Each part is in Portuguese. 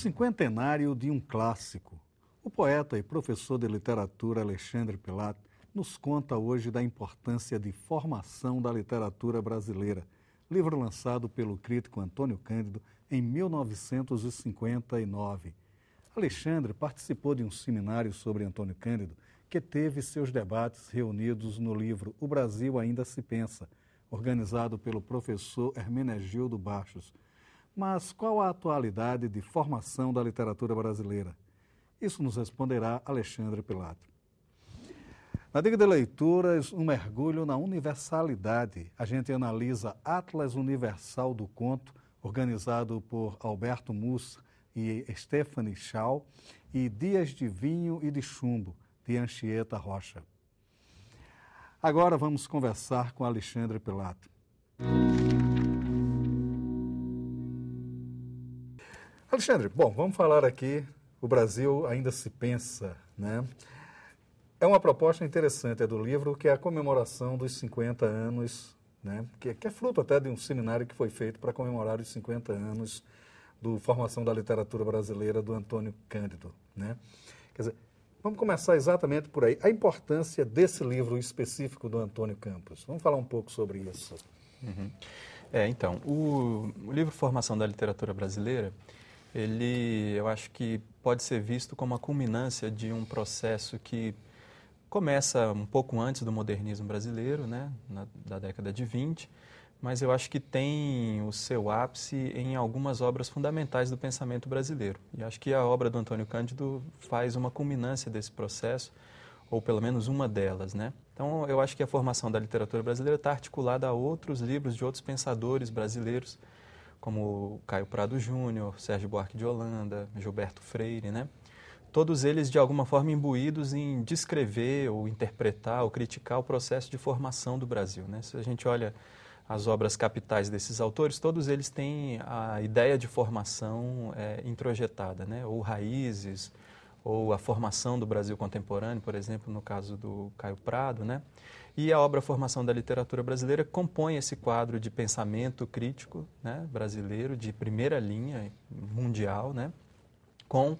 cinquentenário de um clássico. O poeta e professor de literatura Alexandre Pilat nos conta hoje da importância de formação da literatura brasileira, livro lançado pelo crítico Antônio Cândido em 1959. Alexandre participou de um seminário sobre Antônio Cândido que teve seus debates reunidos no livro O Brasil Ainda Se Pensa, organizado pelo professor Hermenegildo Baixos. Mas qual a atualidade de formação da literatura brasileira? Isso nos responderá Alexandre Pilato. Na Diga de Leituras, um mergulho na universalidade. A gente analisa Atlas Universal do Conto, organizado por Alberto Mussa e Stephanie Schau, e Dias de Vinho e de Chumbo, de Anchieta Rocha. Agora vamos conversar com Alexandre Pilato. Alexandre, bom, vamos falar aqui. O Brasil ainda se pensa, né? É uma proposta interessante é do livro, que é a comemoração dos 50 anos, né? que, que é fruto até de um seminário que foi feito para comemorar os 50 anos do Formação da Literatura Brasileira do Antônio Cândido. Né? Quer dizer, vamos começar exatamente por aí. A importância desse livro específico do Antônio Campos. Vamos falar um pouco sobre isso. Uhum. É, então, o, o livro Formação da Literatura Brasileira ele, eu acho que pode ser visto como a culminância de um processo que começa um pouco antes do modernismo brasileiro, né, na, da década de 20, mas eu acho que tem o seu ápice em algumas obras fundamentais do pensamento brasileiro. E acho que a obra do Antônio Cândido faz uma culminância desse processo, ou pelo menos uma delas, né? Então, eu acho que a formação da literatura brasileira está articulada a outros livros de outros pensadores brasileiros como Caio Prado Júnior, Sérgio Buarque de Holanda, Gilberto Freire, né? Todos eles, de alguma forma, imbuídos em descrever ou interpretar ou criticar o processo de formação do Brasil. Né? Se a gente olha as obras capitais desses autores, todos eles têm a ideia de formação é, introjetada, né? ou raízes, ou a formação do Brasil contemporâneo, por exemplo, no caso do Caio Prado, né? E a obra Formação da Literatura Brasileira compõe esse quadro de pensamento crítico, né, brasileiro de primeira linha mundial, né, com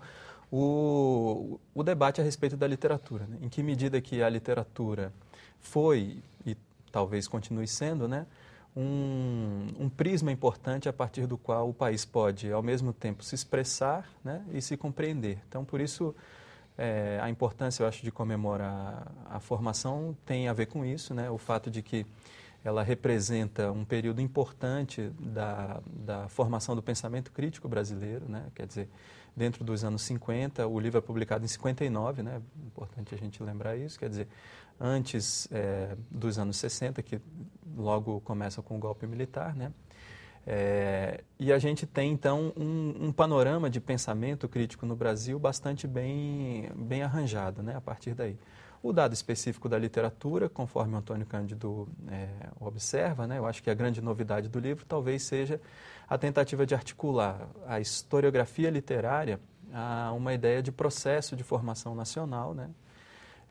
o, o debate a respeito da literatura, né? em que medida que a literatura foi e talvez continue sendo, né, um, um, prisma importante a partir do qual o país pode, ao mesmo tempo, se expressar né, e se compreender. Então, por isso, é, a importância, eu acho, de comemorar a formação tem a ver com isso, né, o fato de que ela representa um período importante da, da formação do pensamento crítico brasileiro, né? quer dizer, dentro dos anos 50, o livro é publicado em 59, né? importante a gente lembrar isso, quer dizer, antes é, dos anos 60, que logo começa com o golpe militar, né? É, e a gente tem, então, um, um, panorama de pensamento crítico no Brasil bastante bem, bem arranjado né? a partir daí. O dado específico da literatura, conforme o Antônio Cândido é, observa, né, eu acho que a grande novidade do livro talvez seja a tentativa de articular a historiografia literária a uma ideia de processo de formação nacional, né,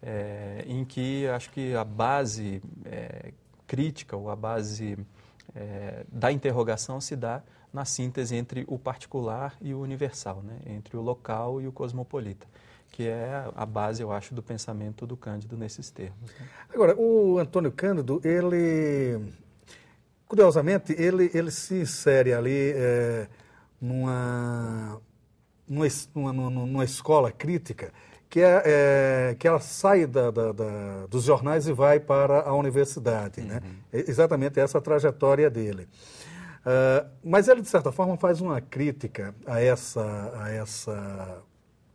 é, em que acho que a base é, crítica ou a base é, da interrogação se dá na síntese entre o particular e o universal, né, entre o local e o cosmopolita que é a base, eu acho, do pensamento do Cândido nesses termos. Né? Agora, o Antônio Cândido, ele, curiosamente, ele, ele se insere ali é, numa, numa, numa, numa escola crítica que, é, é, que ela sai da, da, da, dos jornais e vai para a universidade. Né? Uhum. Né? É exatamente essa a trajetória dele. Uh, mas ele, de certa forma, faz uma crítica a essa, a essa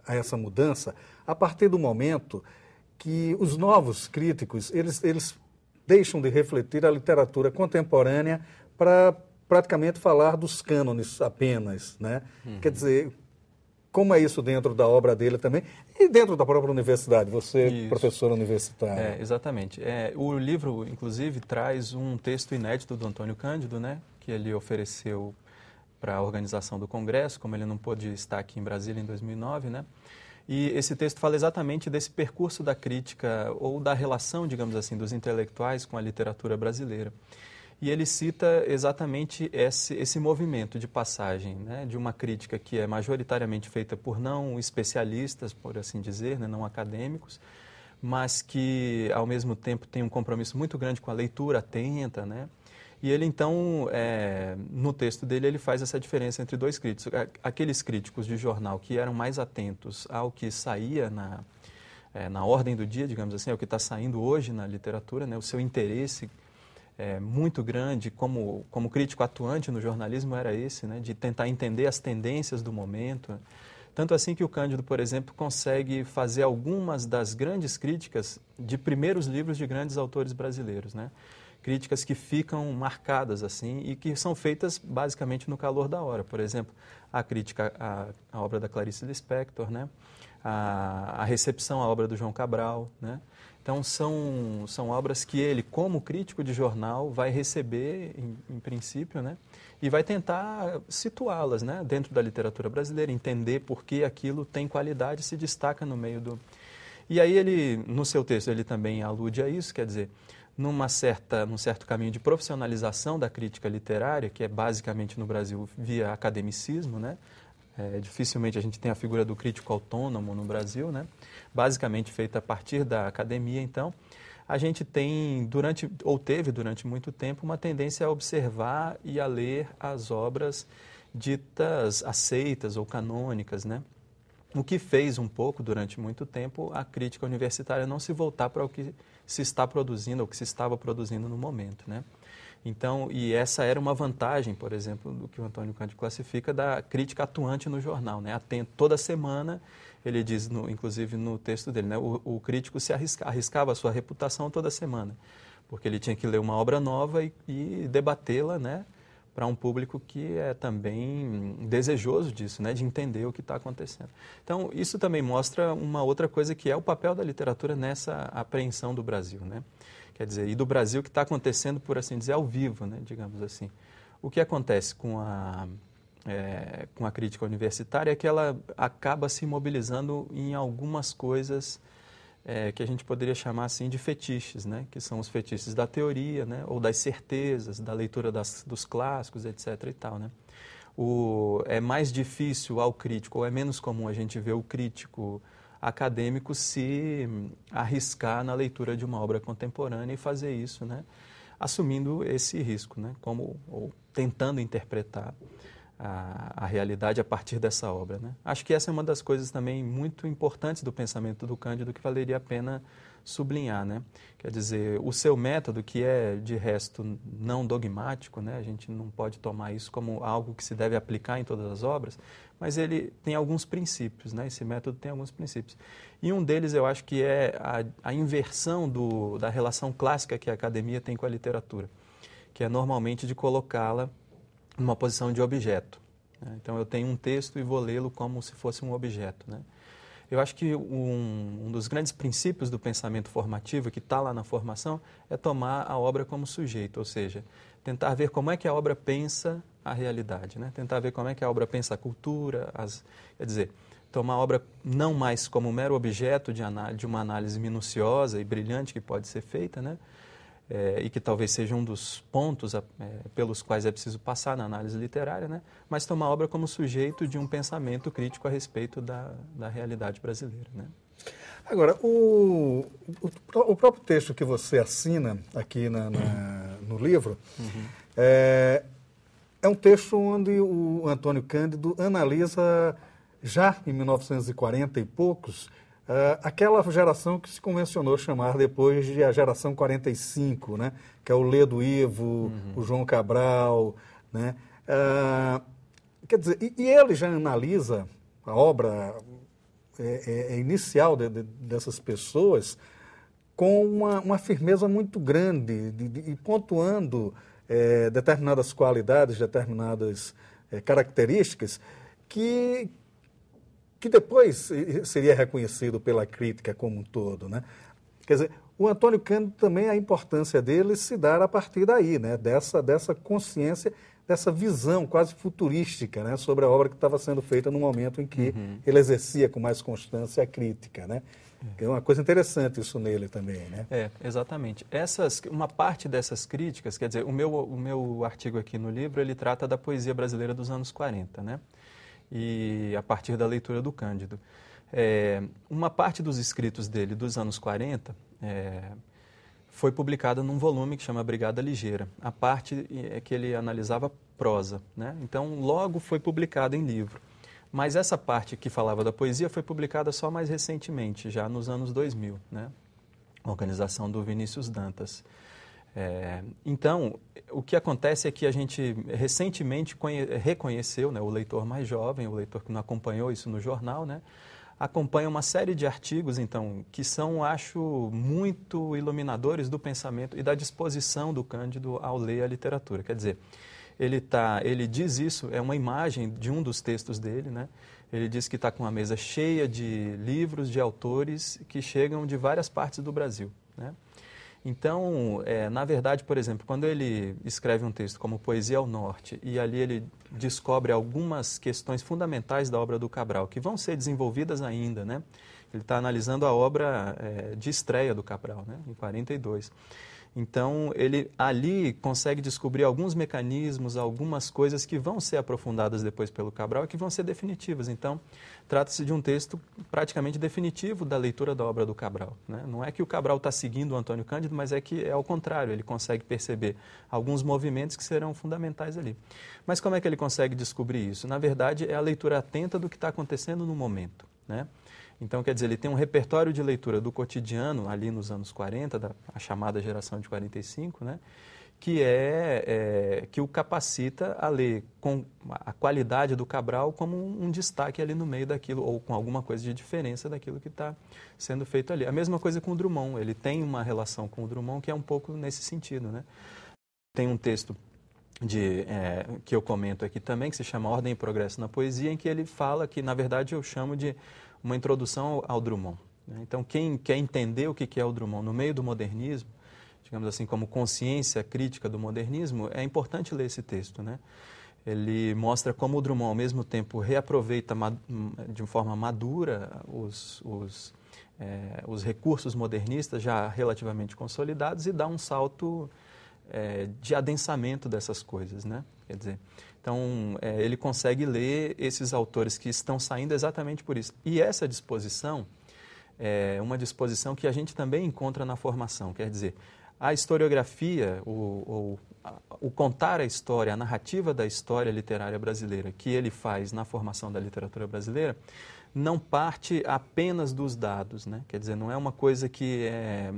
a essa mudança a partir do momento que os novos críticos eles, eles deixam de refletir a literatura contemporânea para praticamente falar dos cânones apenas, né? Uhum. Quer dizer, como é isso dentro da obra dele também e dentro da própria universidade, você isso. professor universitário. É, exatamente. É, o livro, inclusive, traz um texto inédito do Antônio Cândido, né? Que ele ofereceu para a organização do Congresso, como ele não pôde estar aqui em Brasília em 2009, né? E esse texto fala exatamente desse percurso da crítica ou da relação, digamos assim, dos intelectuais com a literatura brasileira. E ele cita exatamente esse, esse movimento de passagem, né, de uma crítica que é majoritariamente feita por não especialistas, por assim dizer, né, não acadêmicos, mas que, ao mesmo tempo, tem um compromisso muito grande com a leitura atenta, né, e ele, então, é, no texto dele, ele faz essa diferença entre dois críticos. Aqueles críticos de jornal que eram mais atentos ao que saía na, é, na ordem do dia, digamos assim, ao que está saindo hoje na literatura, né, o seu interesse é, muito grande como, como crítico atuante no jornalismo era esse, né, de tentar entender as tendências do momento. Tanto assim que o Cândido, por exemplo, consegue fazer algumas das grandes críticas de primeiros livros de grandes autores brasileiros, né? críticas que ficam marcadas assim e que são feitas basicamente no calor da hora. Por exemplo, a crítica à, à obra da Clarice Lispector, né? a, a recepção à obra do João Cabral. Né? Então, são, são obras que ele, como crítico de jornal, vai receber, em, em princípio, né? e vai tentar situá-las né? dentro da literatura brasileira, entender por que aquilo tem qualidade e se destaca no meio do. E aí, ele, no seu texto, ele também alude a isso, quer dizer, numa certa, num certo caminho de profissionalização da crítica literária, que é basicamente no Brasil via academicismo, né? É, dificilmente a gente tem a figura do crítico autônomo no Brasil, né? Basicamente feita a partir da academia, então a gente tem durante ou teve durante muito tempo uma tendência a observar e a ler as obras ditas aceitas ou canônicas, né? O que fez um pouco durante muito tempo a crítica universitária não se voltar para o que se está produzindo ou que se estava produzindo no momento, né? Então, e essa era uma vantagem, por exemplo, do que o Antônio Cândido classifica da crítica atuante no jornal, né? Atento toda semana, ele diz, no, inclusive no texto dele, né? O, o crítico se arrisca, arriscava a sua reputação toda semana, porque ele tinha que ler uma obra nova e, e debatê-la, né? para um público que é também desejoso disso, né, de entender o que está acontecendo. Então, isso também mostra uma outra coisa que é o papel da literatura nessa apreensão do Brasil, né? Quer dizer, e do Brasil que está acontecendo, por assim dizer, ao vivo, né, digamos assim. O que acontece com a, é, com a crítica universitária é que ela acaba se mobilizando em algumas coisas é, que a gente poderia chamar assim de fetiches, né? que são os fetiches da teoria, né? ou das certezas, da leitura das, dos clássicos, etc. E tal, né? o, é mais difícil ao crítico, ou é menos comum a gente ver o crítico acadêmico se arriscar na leitura de uma obra contemporânea e fazer isso, né? assumindo esse risco, né? como, ou tentando interpretar a, a, realidade a partir dessa obra. Né? Acho que essa é uma das coisas também muito importantes do pensamento do Cândido que valeria a pena sublinhar. Né? Quer dizer, o seu método, que é de resto não dogmático, né? a gente não pode tomar isso como algo que se deve aplicar em todas as obras, mas ele tem alguns princípios, né? esse método tem alguns princípios. E um deles eu acho que é a, a inversão do, da relação clássica que a academia tem com a literatura, que é normalmente de colocá-la numa posição de objeto. Né? Então eu tenho um texto e vou lê-lo como se fosse um objeto. Né? Eu acho que um, um, dos grandes princípios do pensamento formativo, que está lá na formação, é tomar a obra como sujeito, ou seja, tentar ver como é que a obra pensa a realidade, né? tentar ver como é que a obra pensa a cultura, as, quer dizer, tomar a obra não mais como um mero objeto de, de uma análise minuciosa e brilhante que pode ser feita, né? é, e que talvez seja um dos pontos a, é, pelos quais é preciso passar na análise literária, né? mas tomar a obra como sujeito de um pensamento crítico a respeito da, da realidade brasileira. Né? Agora, o, o, o, próprio texto que você assina aqui na, na no livro uhum. é, é um texto onde o Antônio Cândido analisa, já em 1940 e poucos, Uh, aquela geração que se convencionou chamar depois de a geração 45, né? que é o Ledo Ivo, uhum. o João Cabral. Né? Uh, quer dizer, e, e, ele já analisa a obra é, é, é, inicial de, de, dessas pessoas com uma, uma firmeza muito grande de, e pontuando é, determinadas qualidades, determinadas é, características que, que depois seria reconhecido pela crítica como um todo, né? Quer dizer, o Antônio Cândido também, a importância dele se dar a partir daí, né? Dessa, dessa consciência, dessa visão quase futurística, né? Sobre a obra que estava sendo feita no momento em que uhum. ele exercia com mais constância a crítica, né? É, é uma coisa interessante isso nele também, né? É, exatamente. Essas, uma parte dessas críticas, quer dizer, o meu, o meu artigo aqui no livro, ele trata da poesia brasileira dos anos 40, né? e a partir da leitura do Cândido. É, uma parte dos escritos dele dos anos 40 é, foi publicada num volume que chama Brigada Ligeira. A parte é que ele analisava prosa, né? então logo foi publicada em livro. Mas essa parte que falava da poesia foi publicada só mais recentemente, já nos anos 2000, né? organização do Vinícius Dantas. É, então, o que acontece é que a gente recentemente reconheceu, né, o leitor mais jovem, o leitor que não acompanhou isso no jornal, né, acompanha uma série de artigos, então, que são, acho, muito iluminadores do pensamento e da disposição do Cândido ao ler a literatura. Quer dizer, ele, tá, ele diz isso, é uma imagem de um dos textos dele, né? Ele diz que está com uma mesa cheia de livros de autores que chegam de várias partes do Brasil, né? Então, é, na verdade, por exemplo, quando ele escreve um texto como Poesia ao Norte e ali ele descobre algumas questões fundamentais da obra do Cabral, que vão ser desenvolvidas ainda, né? Ele está analisando a obra é, de estreia do Cabral, né? em 42. Então, ele ali consegue descobrir alguns mecanismos, algumas coisas que vão ser aprofundadas depois pelo Cabral e que vão ser definitivas. Então, trata-se de um texto praticamente definitivo da leitura da obra do Cabral. Né? Não é que o Cabral está seguindo o Antônio Cândido, mas é que é ao contrário, ele consegue perceber alguns movimentos que serão fundamentais ali. Mas como é que ele consegue descobrir isso? Na verdade, é a leitura atenta do que está acontecendo no momento. Né? Então, quer dizer, ele tem um repertório de leitura do cotidiano, ali nos anos 40, da, a chamada geração de 45, né? que é, é, que o capacita a ler com a qualidade do Cabral como um, um, destaque ali no meio daquilo ou com alguma coisa de diferença daquilo que está sendo feito ali. A mesma coisa com o Drummond, ele tem uma relação com o Drummond que é um pouco nesse sentido, né? Tem um texto de, é, que eu comento aqui também que se chama Ordem e Progresso na Poesia em que ele fala que na verdade eu chamo de uma introdução ao Drummond. Né? Então, quem quer entender o que é o Drummond no meio do modernismo, digamos assim, como consciência crítica do modernismo, é importante ler esse texto. Né? Ele mostra como o Drummond, ao mesmo tempo, reaproveita de forma madura os, os, é, os recursos modernistas já relativamente consolidados e dá um salto é, de adensamento dessas coisas. Né? Quer dizer, então, é, ele consegue ler esses autores que estão saindo exatamente por isso. E essa disposição é uma disposição que a gente também encontra na formação, quer dizer, a historiografia, o, o, o, contar a história, a narrativa da história literária brasileira que ele faz na formação da literatura brasileira, não parte apenas dos dados, né? quer dizer, não é uma coisa que é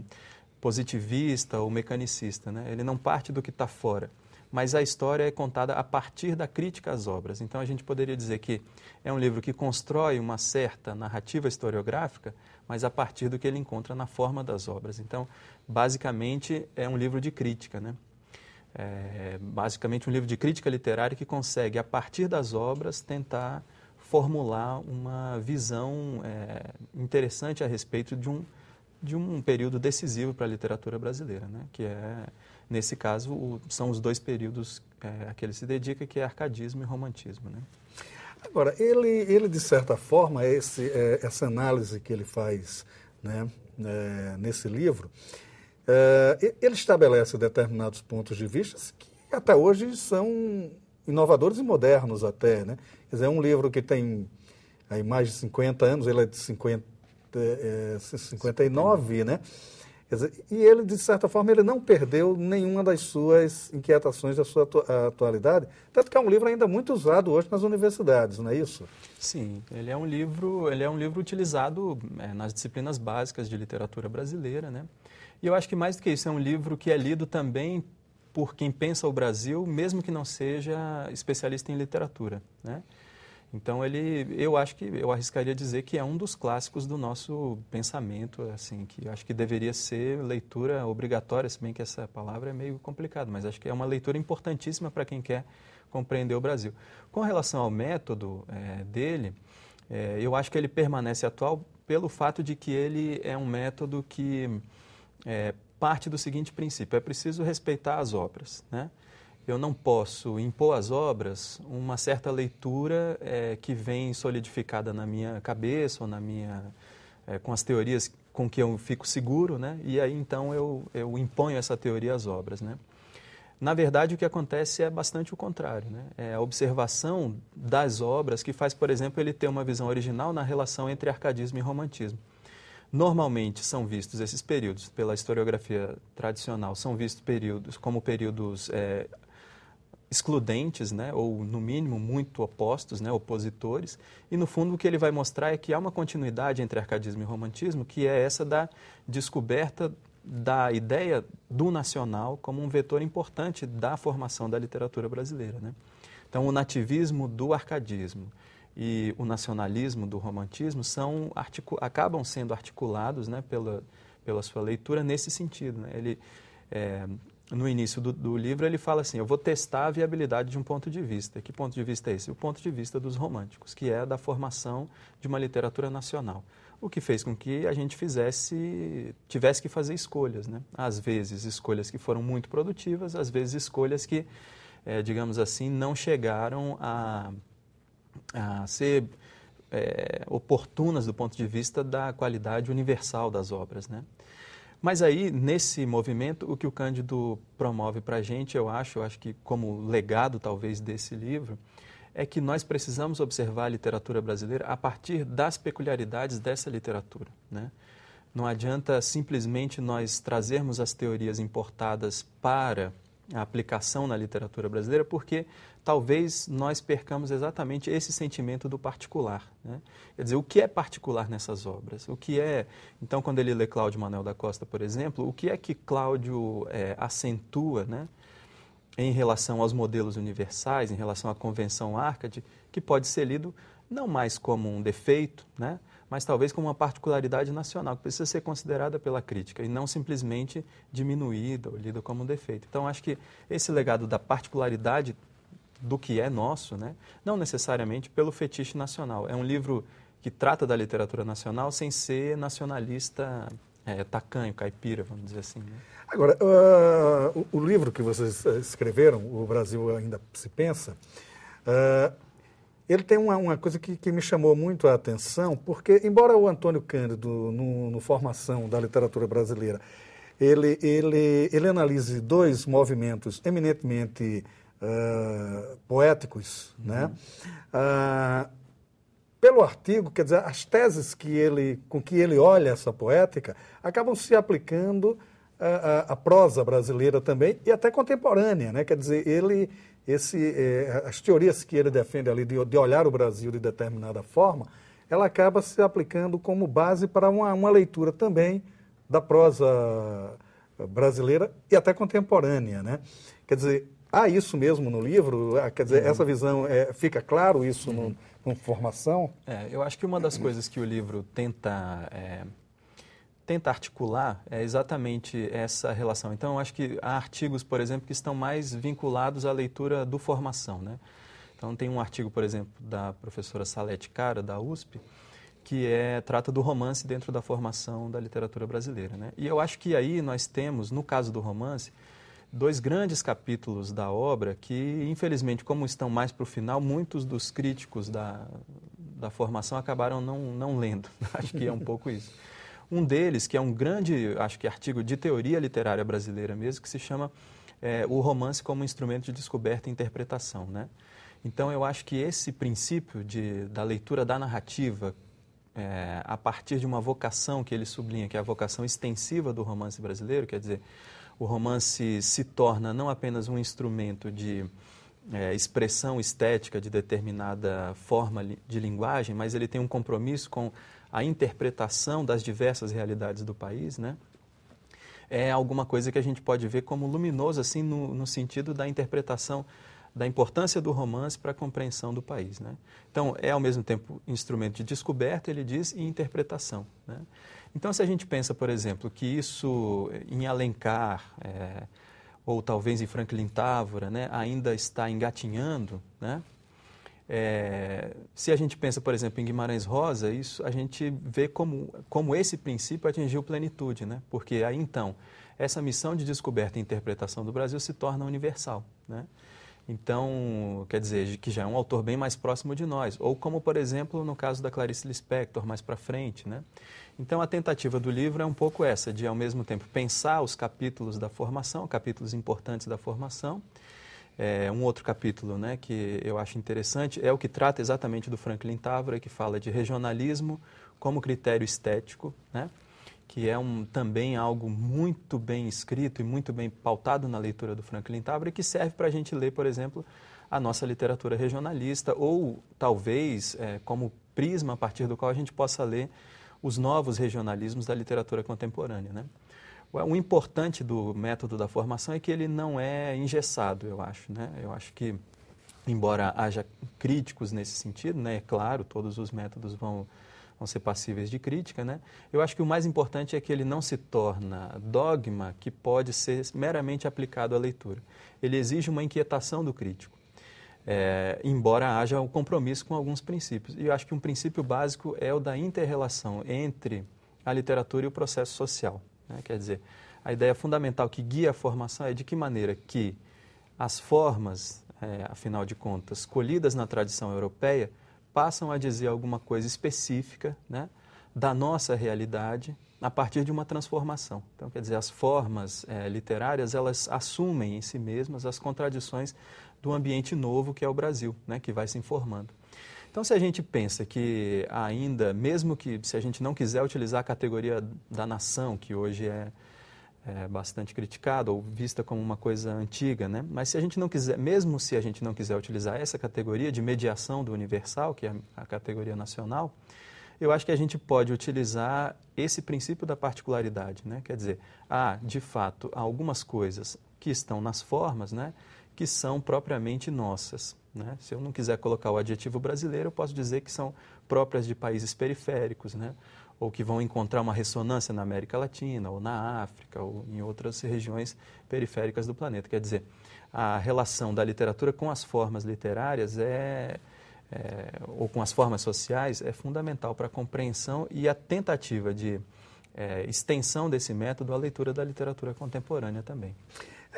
positivista ou mecanicista, né? ele não parte do que está fora mas a história é contada a partir da crítica às obras. Então a gente poderia dizer que é um livro que constrói uma certa narrativa historiográfica, mas a partir do que ele encontra na forma das obras. Então, basicamente, é um livro de crítica, né? É basicamente um livro de crítica literária que consegue, a partir das obras, tentar formular uma visão é, interessante a respeito de um, de um período decisivo para a literatura brasileira, né? que é Nesse caso, o, são os dois períodos é, a que ele se dedica, que é arcadismo e romantismo. Né? Agora, ele, ele, de certa forma, esse, é, essa análise que ele faz né, é, nesse livro, é, ele estabelece determinados pontos de vista que até hoje são inovadores e modernos até. Né? Quer dizer, é um livro que tem aí mais de 50 anos, ele é de 50, 59, é, né? Dizer, e ele, de certa forma, ele não perdeu nenhuma das suas inquietações da sua atu atualidade, tanto que é um livro ainda muito usado hoje nas universidades, não é isso? Sim, ele é um livro, ele é um livro utilizado é, nas disciplinas básicas de literatura brasileira, né? E eu acho que mais do que isso, é um livro que é lido também por quem pensa o Brasil, mesmo que não seja especialista em literatura, né? Então ele, eu acho que eu arriscaria dizer que é um dos clássicos do nosso pensamento, assim, que acho que deveria ser leitura obrigatória, se bem que essa palavra é meio complicada, mas acho que é uma leitura importantíssima para quem quer compreender o Brasil. Com relação ao método é, dele, é, eu acho que ele permanece atual pelo fato de que ele é um método que é, parte do seguinte princípio: é preciso respeitar as obras, né? eu não posso impor às obras uma certa leitura é, que vem solidificada na minha cabeça ou na minha é, com as teorias com que eu fico seguro, né? E aí então eu, eu imponho essa teoria às obras, né? Na verdade, o que acontece é bastante o contrário. Né? É a observação das obras que faz, por exemplo, ele ter uma visão original na relação entre arcadismo e romantismo. Normalmente são vistos esses períodos, pela historiografia tradicional, são vistos períodos como períodos é, excludentes, né, ou no mínimo muito opostos, né, opositores, e no fundo o que ele vai mostrar é que há uma continuidade entre arcadismo e romantismo, que é essa da descoberta da ideia do nacional como um vetor importante da formação da literatura brasileira. Né? Então, o nativismo do arcadismo e o nacionalismo do romantismo são acabam sendo articulados né, pela, pela sua leitura nesse sentido. Né? Ele, é, no início do, do, livro, ele fala assim: Eu vou testar a viabilidade de um ponto de vista. Que ponto de vista é esse? O ponto de vista dos românticos, que é da formação de uma literatura nacional. O que fez com que a gente fizesse, tivesse que fazer escolhas, né? Às vezes escolhas que foram muito produtivas, às vezes escolhas que, é, digamos assim, não chegaram a, a ser é, oportunas do ponto de vista da qualidade universal das obras, né? Mas aí, nesse movimento, o que o Cândido promove para a gente, eu acho, eu acho que como legado talvez desse livro, é que nós precisamos observar a literatura brasileira a partir das peculiaridades dessa literatura. Né? Não adianta simplesmente nós trazermos as teorias importadas para a aplicação na literatura brasileira, porque talvez nós percamos exatamente esse sentimento do particular. Né? Quer dizer, o que é particular nessas obras? O que é, então, quando ele lê Cláudio Manuel da Costa, por exemplo, o que é que Cláudio é, acentua né, em relação aos modelos universais, em relação à Convenção Arcade, que pode ser lido não mais como um defeito, né, mas talvez com uma particularidade nacional que precisa ser considerada pela crítica e não simplesmente diminuída ou lida como um defeito. Então, acho que esse legado da particularidade do que é nosso, né, não necessariamente pelo fetiche nacional. É um livro que trata da literatura nacional sem ser nacionalista é, tacanho, caipira, vamos dizer assim. Né? Agora, uh, o, o, livro que vocês eh, escreveram, O Brasil Ainda Se Pensa, uh, ele tem uma, uma coisa que, que, me chamou muito a atenção, porque, embora o Antônio Cândido, no, no Formação da Literatura Brasileira, ele, ele, ele analise dois movimentos eminentemente uh, poéticos, né? uhum. né? Uh, pelo artigo, quer dizer, as teses que ele, com que ele olha essa poética acabam se aplicando à, ah, à prosa brasileira também e até contemporânea, né? Quer dizer, ele esse, é, as teorias que ele defende ali de, de, olhar o Brasil de determinada forma, ela acaba se aplicando como base para uma, uma leitura também da prosa eh, brasileira e até contemporânea, né? Quer dizer, há isso mesmo no livro? Ah, quer dizer, uhum. essa visão, é, fica claro isso uhum. no, Formação? É, eu acho que uma das coisas que o livro tenta eh, tenta articular é exatamente essa relação. Então, eu acho que há artigos, por exemplo, que estão mais vinculados à leitura do formação. Né? Então, tem um artigo, por exemplo, da professora Salete Cara, da USP, que é, trata do romance dentro da formação da literatura brasileira. Né? E eu acho que aí nós temos, no caso do romance, dois grandes capítulos da obra que, infelizmente, como estão mais para o final, muitos dos críticos da, da formação acabaram não, não lendo. Acho que é um pouco isso. Um deles, que é um grande, acho que artigo de teoria literária brasileira mesmo, que se chama é, O Romance como Instrumento de Descoberta e Interpretação. Né? Então, eu acho que esse princípio de, da leitura da narrativa é, a partir de uma vocação que ele sublinha, que é a vocação extensiva do romance brasileiro, quer dizer, o romance se torna não apenas um instrumento de é, expressão estética de determinada forma de linguagem, mas ele tem um compromisso com a interpretação das diversas realidades do país, né? É alguma coisa que a gente pode ver como luminoso, assim, no, no sentido da interpretação da importância do romance para a compreensão do país. Né? Então, é ao mesmo tempo instrumento de descoberta, ele diz, e interpretação. Né? Então, se a gente pensa, por exemplo, que isso em Alencar, é, ou talvez em Franklin Távora, né, ainda está engatinhando, né? É, se a gente pensa, por exemplo, em Guimarães Rosa, isso a gente vê como, como esse princípio atingiu plenitude, né? porque aí então essa missão de descoberta e interpretação do Brasil se torna universal. Né? Então, quer dizer, que já é um autor bem mais próximo de nós, ou como, por exemplo, no caso da Clarice Lispector, mais para frente. Né? Então, a tentativa do livro é um pouco essa, de ao mesmo tempo pensar os capítulos da formação, capítulos importantes da formação, é, um outro capítulo né, que eu acho interessante é o que trata exatamente do Franklin Távora, que fala de regionalismo como critério estético, né, que é um, também algo muito bem escrito e muito bem pautado na leitura do Franklin Távora, que serve para a gente ler, por exemplo, a nossa literatura regionalista, ou talvez é, como prisma a partir do qual a gente possa ler os novos regionalismos da literatura contemporânea. Né? O importante do método da formação é que ele não é engessado, eu acho. Né? Eu acho que, embora haja críticos nesse sentido, né? é claro, todos os métodos vão, vão ser passíveis de crítica, né? eu acho que o mais importante é que ele não se torna dogma que pode ser meramente aplicado à leitura. Ele exige uma inquietação do crítico. É, embora haja um compromisso com alguns princípios. E eu acho que um princípio básico é o da interrelação entre a literatura e o processo social. Né? Quer dizer, a ideia fundamental que guia a formação é de que maneira que as formas, é, afinal de contas, colhidas na tradição europeia, passam a dizer alguma coisa específica né, da nossa realidade a partir de uma transformação. Então, quer dizer, as formas é, literárias, elas assumem em si mesmas as contradições do ambiente novo que é o Brasil, né, que vai se informando. Então, se a gente pensa que ainda, mesmo que se a gente não quiser utilizar a categoria da nação, que hoje é, é bastante criticada ou vista como uma coisa antiga, né? mas se a gente não quiser, mesmo se a gente não quiser utilizar essa categoria de mediação do universal, que é a categoria nacional, eu acho que a gente pode utilizar esse princípio da particularidade, né? Quer dizer, há, ah, de fato, algumas coisas que estão nas formas, né? que são propriamente nossas. Né? Se eu não quiser colocar o adjetivo brasileiro, eu posso dizer que são próprias de países periféricos, né? ou que vão encontrar uma ressonância na América Latina, ou na África, ou em outras regiões periféricas do planeta. Quer dizer, a relação da literatura com as formas literárias é, é ou com as formas sociais é fundamental para a compreensão e a tentativa de é, extensão desse método à leitura da literatura contemporânea também.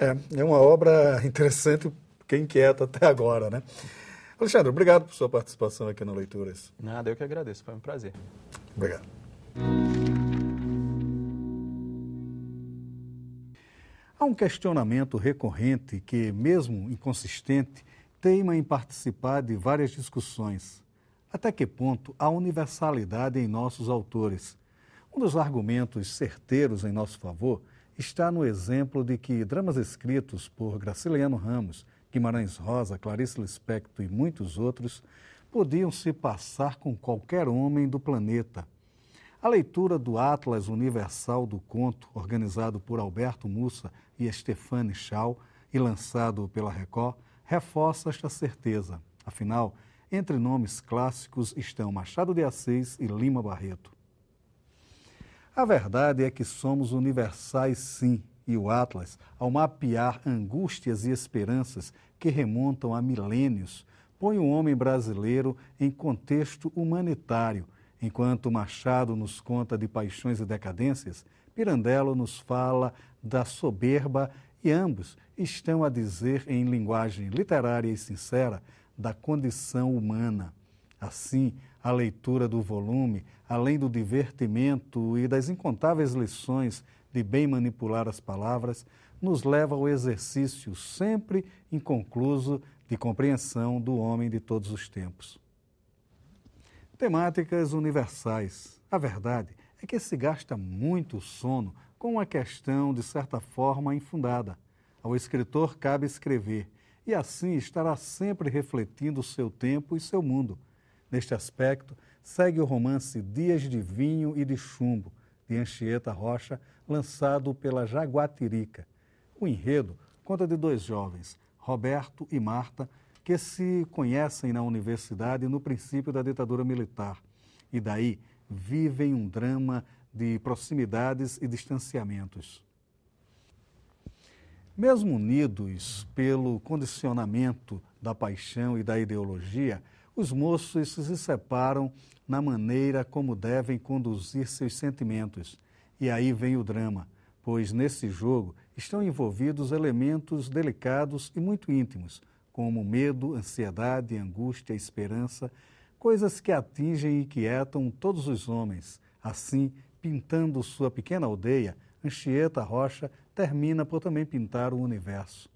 É, é uma obra interessante, que inquieta até agora, né? Alexandre, obrigado por sua participação aqui no Leituras. Nada, eu que agradeço, foi um prazer. Obrigado. Há um questionamento recorrente que, mesmo inconsistente, teima em participar de várias discussões. Até que ponto há universalidade em nossos autores? Um dos argumentos certeiros em nosso favor está no exemplo de que dramas escritos por Graciliano Ramos, Guimarães Rosa, Clarice Lispector e muitos outros podiam se passar com qualquer homem do planeta. A leitura do Atlas Universal do Conto, organizado por Alberto Mussa e Stefane Schau e lançado pela Record, reforça esta certeza. Afinal, entre nomes clássicos estão Machado de Assis e Lima Barreto. A verdade é que somos universais, sim, e o Atlas, ao mapear angústias e esperanças que remontam a milênios, põe o homem brasileiro em contexto humanitário. Enquanto Machado nos conta de paixões e decadências, Pirandello nos fala da soberba e ambos estão a dizer em linguagem literária e sincera da condição humana. Assim, a leitura do volume, além do divertimento e das incontáveis lições de bem manipular as palavras, nos leva ao exercício sempre inconcluso de compreensão do homem de todos os tempos. Temáticas universais. A verdade é que se gasta muito sono com uma questão, de certa forma, infundada. Ao escritor cabe escrever e, assim, estará sempre refletindo seu tempo e seu mundo. Neste aspecto, segue o romance Dias de Vinho e de Chumbo, de Anchieta Rocha, lançado pela Jaguatirica. O enredo conta de dois jovens, Roberto e Marta, que se conhecem na universidade no princípio da ditadura militar e daí vivem um drama de proximidades e distanciamentos. Mesmo unidos pelo condicionamento da paixão e da ideologia, os moços se separam na maneira como devem conduzir seus sentimentos. E aí vem o drama, pois nesse jogo estão envolvidos elementos delicados e muito íntimos, como medo, ansiedade, angústia, esperança, coisas que atingem e inquietam todos os homens. Assim, pintando sua pequena aldeia, Anchieta Rocha termina por também pintar o universo.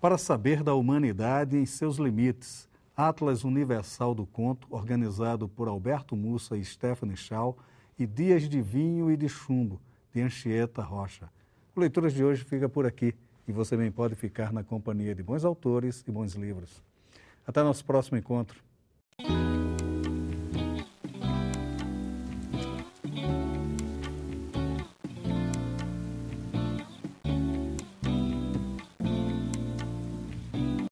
Para saber da humanidade em seus limites, Atlas Universal do Conto, organizado por Alberto Mussa e Stephanie Schau, e Dias de Vinho e de Chumbo, de Anchieta Rocha. O Leituras de hoje fica por aqui e você bem pode ficar na companhia de bons autores e bons livros. Até nosso próximo encontro.